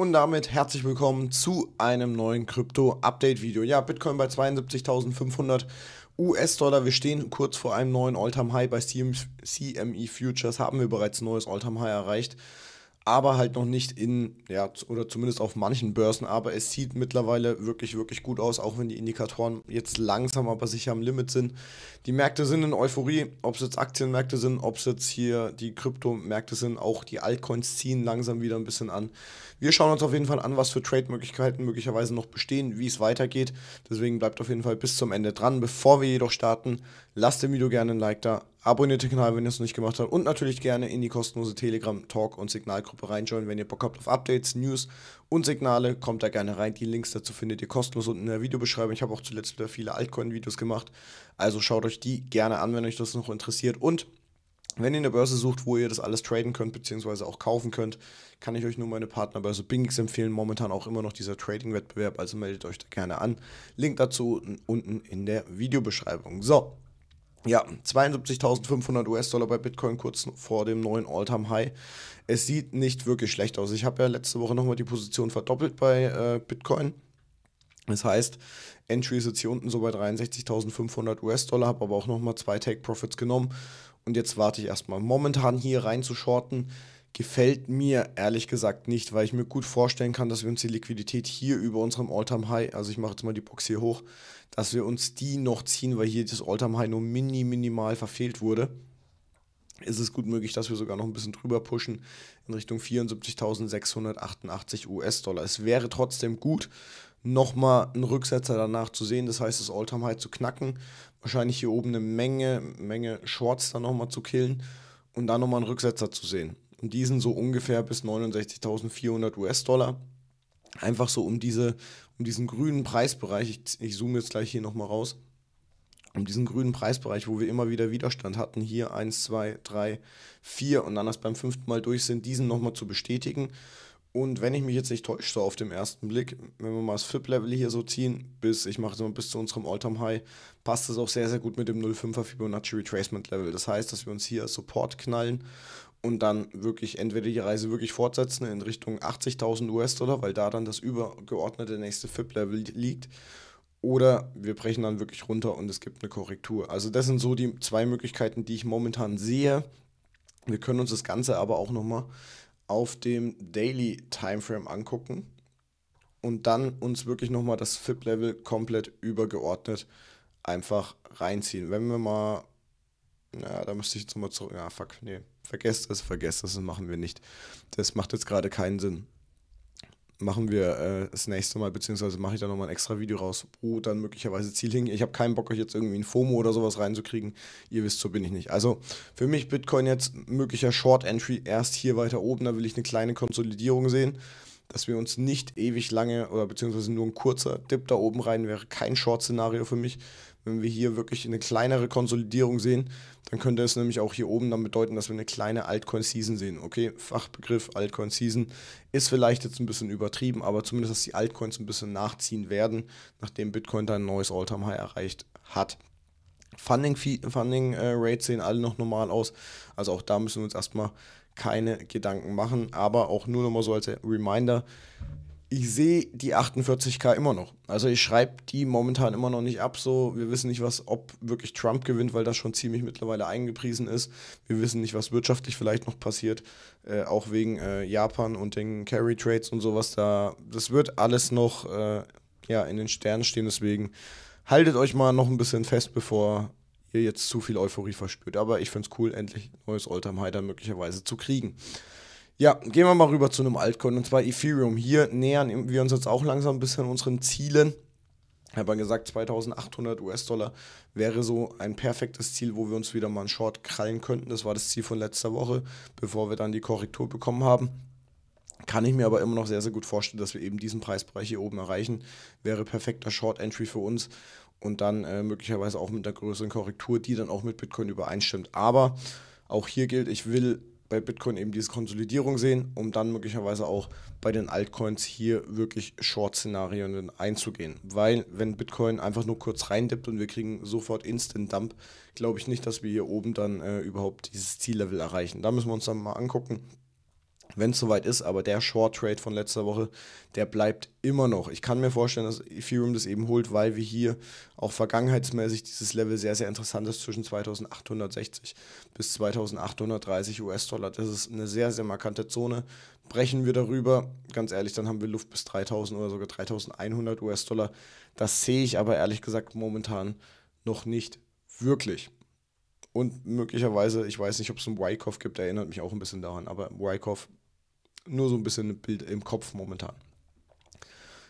Und damit herzlich willkommen zu einem neuen Krypto-Update-Video. Ja, Bitcoin bei 72.500 US-Dollar. Wir stehen kurz vor einem neuen All-Time-High. Bei CME Futures haben wir bereits ein neues All-Time-High erreicht aber halt noch nicht in, ja, oder zumindest auf manchen Börsen, aber es sieht mittlerweile wirklich, wirklich gut aus, auch wenn die Indikatoren jetzt langsam, aber sicher am Limit sind. Die Märkte sind in Euphorie, ob es jetzt Aktienmärkte sind, ob es jetzt hier die Kryptomärkte sind, auch die Altcoins ziehen langsam wieder ein bisschen an. Wir schauen uns auf jeden Fall an, was für Trade-Möglichkeiten möglicherweise noch bestehen, wie es weitergeht. Deswegen bleibt auf jeden Fall bis zum Ende dran. Bevor wir jedoch starten, Lasst dem Video gerne ein Like da, abonniert den Kanal, wenn ihr es noch nicht gemacht habt und natürlich gerne in die kostenlose Telegram, Talk und Signalgruppe reinschauen, wenn ihr Bock habt auf Updates, News und Signale, kommt da gerne rein. Die Links dazu findet ihr kostenlos unten in der Videobeschreibung. Ich habe auch zuletzt wieder viele Altcoin-Videos gemacht, also schaut euch die gerne an, wenn euch das noch interessiert und wenn ihr eine Börse sucht, wo ihr das alles traden könnt, beziehungsweise auch kaufen könnt, kann ich euch nur meine Partnerbörse Bingix empfehlen. Momentan auch immer noch dieser Trading-Wettbewerb, also meldet euch da gerne an. Link dazu unten in der Videobeschreibung. So, ja, 72.500 US-Dollar bei Bitcoin kurz vor dem neuen All-Time-High. Es sieht nicht wirklich schlecht aus. Ich habe ja letzte Woche nochmal die Position verdoppelt bei äh, Bitcoin. Das heißt, Entry ist jetzt hier unten so bei 63.500 US-Dollar, habe aber auch nochmal zwei Take-Profits genommen. Und jetzt warte ich erstmal momentan hier rein zu shorten gefällt mir ehrlich gesagt nicht, weil ich mir gut vorstellen kann, dass wir uns die Liquidität hier über unserem all time High, also ich mache jetzt mal die Box hier hoch, dass wir uns die noch ziehen, weil hier das all time High nur mini minimal verfehlt wurde. Ist es gut möglich, dass wir sogar noch ein bisschen drüber pushen in Richtung 74.688 US-Dollar. Es wäre trotzdem gut, nochmal einen Rücksetzer danach zu sehen. Das heißt, das all time High zu knacken, wahrscheinlich hier oben eine Menge, Menge Shorts dann nochmal zu killen und dann nochmal einen Rücksetzer zu sehen. Und die sind so ungefähr bis 69.400 US-Dollar. Einfach so um, diese, um diesen grünen Preisbereich. Ich, ich zoome jetzt gleich hier nochmal raus. Um diesen grünen Preisbereich, wo wir immer wieder Widerstand hatten. Hier 1, 2, 3, 4 und dann erst beim fünften Mal durch sind, diesen nochmal zu bestätigen. Und wenn ich mich jetzt nicht täusche, so auf dem ersten Blick, wenn wir mal das FIP-Level hier so ziehen, bis, ich mache es mal bis zu unserem All-Time-High, passt es auch sehr, sehr gut mit dem 05er Fibonacci Retracement-Level. Das heißt, dass wir uns hier Support knallen und dann wirklich entweder die Reise wirklich fortsetzen in Richtung 80.000 US-Dollar, weil da dann das übergeordnete nächste FIP-Level liegt, oder wir brechen dann wirklich runter und es gibt eine Korrektur. Also das sind so die zwei Möglichkeiten, die ich momentan sehe. Wir können uns das Ganze aber auch nochmal auf dem Daily Timeframe angucken und dann uns wirklich nochmal das FIP-Level komplett übergeordnet einfach reinziehen. Wenn wir mal, na, da müsste ich jetzt nochmal zurück, ja, fuck, nee, vergesst es, vergesst es, das machen wir nicht. Das macht jetzt gerade keinen Sinn. Machen wir äh, das nächste Mal, beziehungsweise mache ich da nochmal ein extra Video raus, wo dann möglicherweise Ziel hing. Ich habe keinen Bock, euch jetzt irgendwie ein FOMO oder sowas reinzukriegen. Ihr wisst, so bin ich nicht. Also für mich Bitcoin jetzt möglicher Short Entry erst hier weiter oben. Da will ich eine kleine Konsolidierung sehen dass wir uns nicht ewig lange oder beziehungsweise nur ein kurzer Dip da oben rein wäre kein Short-Szenario für mich. Wenn wir hier wirklich eine kleinere Konsolidierung sehen, dann könnte es nämlich auch hier oben dann bedeuten, dass wir eine kleine Altcoin-Season sehen. Okay, Fachbegriff Altcoin-Season ist vielleicht jetzt ein bisschen übertrieben, aber zumindest, dass die Altcoins ein bisschen nachziehen werden, nachdem Bitcoin da ein neues All-Time-High erreicht hat. Funding, Funding äh, Rates sehen alle noch normal aus. Also auch da müssen wir uns erstmal keine Gedanken machen. Aber auch nur nochmal so als Reminder, ich sehe die 48k immer noch. Also ich schreibe die momentan immer noch nicht ab. So, wir wissen nicht, was, ob wirklich Trump gewinnt, weil das schon ziemlich mittlerweile eingepriesen ist. Wir wissen nicht, was wirtschaftlich vielleicht noch passiert, äh, auch wegen äh, Japan und den Carry Trades und sowas da. Das wird alles noch äh, ja, in den Sternen stehen. Deswegen haltet euch mal noch ein bisschen fest, bevor ihr jetzt zu viel Euphorie verspürt. Aber ich finde es cool, endlich neues Oldtimer möglicherweise zu kriegen. Ja, gehen wir mal rüber zu einem Altcoin und zwar Ethereum. Hier nähern wir uns jetzt auch langsam ein bisschen unseren Zielen. Ich habe ja gesagt, 2800 US-Dollar wäre so ein perfektes Ziel, wo wir uns wieder mal einen Short krallen könnten. Das war das Ziel von letzter Woche, bevor wir dann die Korrektur bekommen haben. Kann ich mir aber immer noch sehr, sehr gut vorstellen, dass wir eben diesen Preisbereich hier oben erreichen. Wäre perfekter Short-Entry für uns und dann äh, möglicherweise auch mit einer größeren Korrektur, die dann auch mit Bitcoin übereinstimmt. Aber auch hier gilt, ich will bei Bitcoin eben diese Konsolidierung sehen, um dann möglicherweise auch bei den Altcoins hier wirklich Short-Szenarien einzugehen. Weil wenn Bitcoin einfach nur kurz reindippt und wir kriegen sofort Instant-Dump, glaube ich nicht, dass wir hier oben dann äh, überhaupt dieses Ziellevel erreichen. Da müssen wir uns dann mal angucken, wenn es soweit ist, aber der Short Trade von letzter Woche, der bleibt immer noch. Ich kann mir vorstellen, dass Ethereum das eben holt, weil wir hier auch vergangenheitsmäßig dieses Level sehr, sehr interessant ist zwischen 2860 bis 2830 US-Dollar. Das ist eine sehr, sehr markante Zone. Brechen wir darüber, ganz ehrlich, dann haben wir Luft bis 3000 oder sogar 3100 US-Dollar. Das sehe ich aber ehrlich gesagt momentan noch nicht wirklich. Und möglicherweise, ich weiß nicht, ob es einen Wyckoff gibt, erinnert mich auch ein bisschen daran, aber Wyckoff nur so ein bisschen ein Bild im Kopf momentan.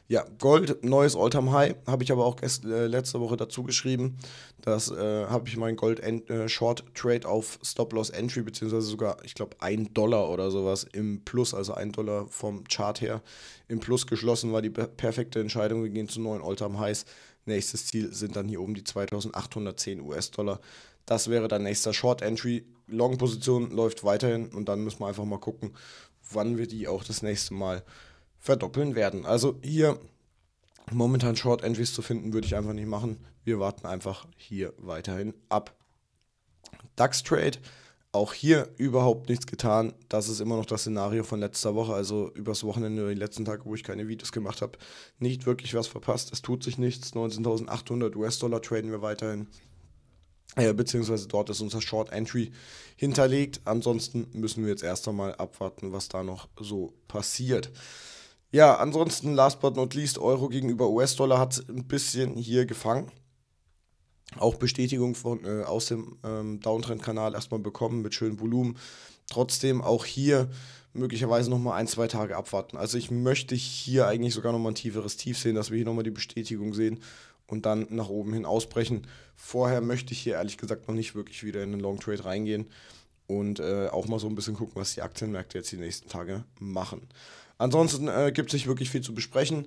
Ja, Gold, neues all time High, habe ich aber auch erst, äh, letzte Woche dazu geschrieben. Das äh, habe ich meinen Gold äh, Short Trade auf Stop Loss Entry, beziehungsweise sogar, ich glaube, 1 Dollar oder sowas im Plus, also 1 Dollar vom Chart her im Plus geschlossen, war die perfekte Entscheidung. Wir gehen zu neuen all time Highs. Nächstes Ziel sind dann hier oben die 2810 US-Dollar. Das wäre dann nächster Short Entry. Long Position läuft weiterhin und dann müssen wir einfach mal gucken, wann wir die auch das nächste Mal verdoppeln werden. Also hier momentan Short Entries zu finden, würde ich einfach nicht machen. Wir warten einfach hier weiterhin ab. DAX Trade, auch hier überhaupt nichts getan. Das ist immer noch das Szenario von letzter Woche, also übers Wochenende oder die letzten Tage, wo ich keine Videos gemacht habe, nicht wirklich was verpasst. Es tut sich nichts. 19.800 US-Dollar traden wir weiterhin. Äh, beziehungsweise dort ist unser Short Entry hinterlegt. Ansonsten müssen wir jetzt erst einmal abwarten, was da noch so passiert. Ja, ansonsten, last but not least, Euro gegenüber US-Dollar hat ein bisschen hier gefangen. Auch Bestätigung von, äh, aus dem ähm, Downtrend-Kanal erstmal bekommen mit schönem Volumen. Trotzdem auch hier möglicherweise nochmal ein, zwei Tage abwarten. Also ich möchte hier eigentlich sogar nochmal ein tieferes Tief sehen, dass wir hier nochmal die Bestätigung sehen und dann nach oben hin ausbrechen. Vorher möchte ich hier ehrlich gesagt noch nicht wirklich wieder in den Long Trade reingehen und äh, auch mal so ein bisschen gucken, was die Aktienmärkte jetzt die nächsten Tage machen. Ansonsten äh, gibt es nicht wirklich viel zu besprechen.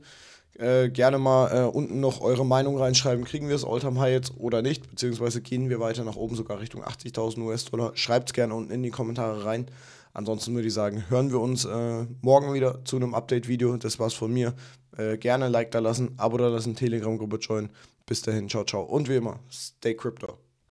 Äh, gerne mal äh, unten noch eure Meinung reinschreiben. Kriegen wir das Alltime High jetzt oder nicht? Beziehungsweise gehen wir weiter nach oben, sogar Richtung 80.000 US-Dollar. Schreibt es gerne unten in die Kommentare rein. Ansonsten würde ich sagen, hören wir uns äh, morgen wieder zu einem Update-Video. Das war's von mir. Äh, gerne ein Like da lassen, Abo da lassen, Telegram-Gruppe joinen. Bis dahin, ciao, ciao. Und wie immer, stay crypto.